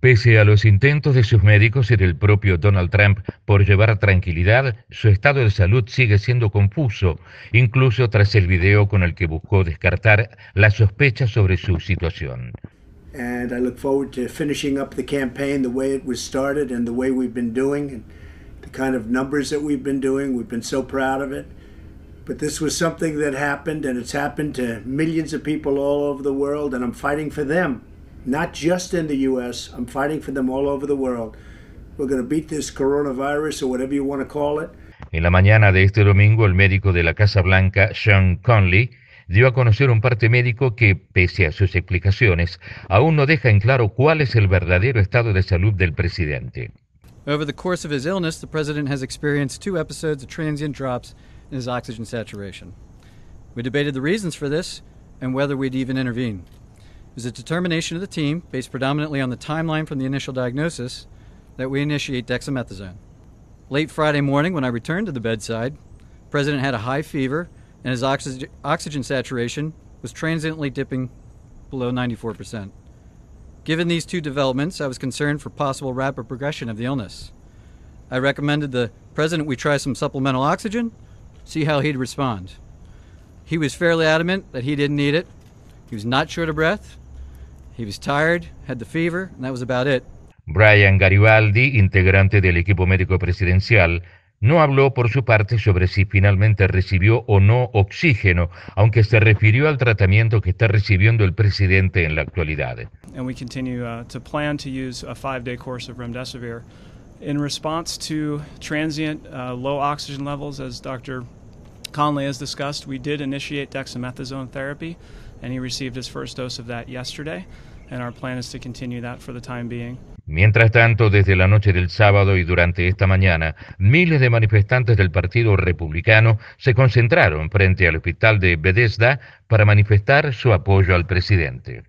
Pese a los intentos de sus médicos y del propio Donald Trump por llevar tranquilidad, su estado de salud sigue siendo confuso, incluso tras el video con el que buscó descartar las sospechas sobre su situación. And I look forward to finishing up the campaign the way it was started and the way we've been doing and the kind of numbers that we've been doing. We've been so proud of it. But this was something that happened and it's happened to millions of people all over the world and I'm fighting for them. not just in the U.S. I'm fighting for them all over the world. We're going to beat this coronavirus or whatever you want to call it. En la mañana de este domingo, el médico de la Casa Blanca, Sean Conley, dio a conocer un parte médico que, pese a sus explicaciones, aún no deja en claro cuál es el verdadero estado de salud del presidente. Over the course of his illness, the president has experienced two episodes of transient drops in his oxygen saturation. We debated the reasons for this and whether we'd even intervene is a determination of the team, based predominantly on the timeline from the initial diagnosis, that we initiate dexamethasone. Late Friday morning, when I returned to the bedside, the President had a high fever and his oxy- oxygen saturation was transiently dipping below 94%. Given these two developments, I was concerned for possible rapid progression of the illness. I recommended the President we try some supplemental oxygen, see how he'd respond. He was fairly adamant that he didn't need it. He was not short of breath, He was tired, had the fever, and that was about it. Brian Garibaldi, integrante del equipo médico presidencial, no habló por su parte sobre si finalmente recibió o no oxígeno, aunque se refirió al tratamiento que está recibiendo el presidente en la actualidad. And we continue uh, to plan to use a five-day course of remdesivir in response to transient uh, low oxygen levels, as Dr. Conley, as discussed, we did initiate dexamethasone therapy, and he received his first dose of that yesterday, and our plan is to continue that for the time being. Mientras tanto, desde la noche del sábado y durante esta mañana, miles de manifestantes del Partido Republicano se concentraron frente al hospital de Bethesda para manifestar su apoyo al presidente.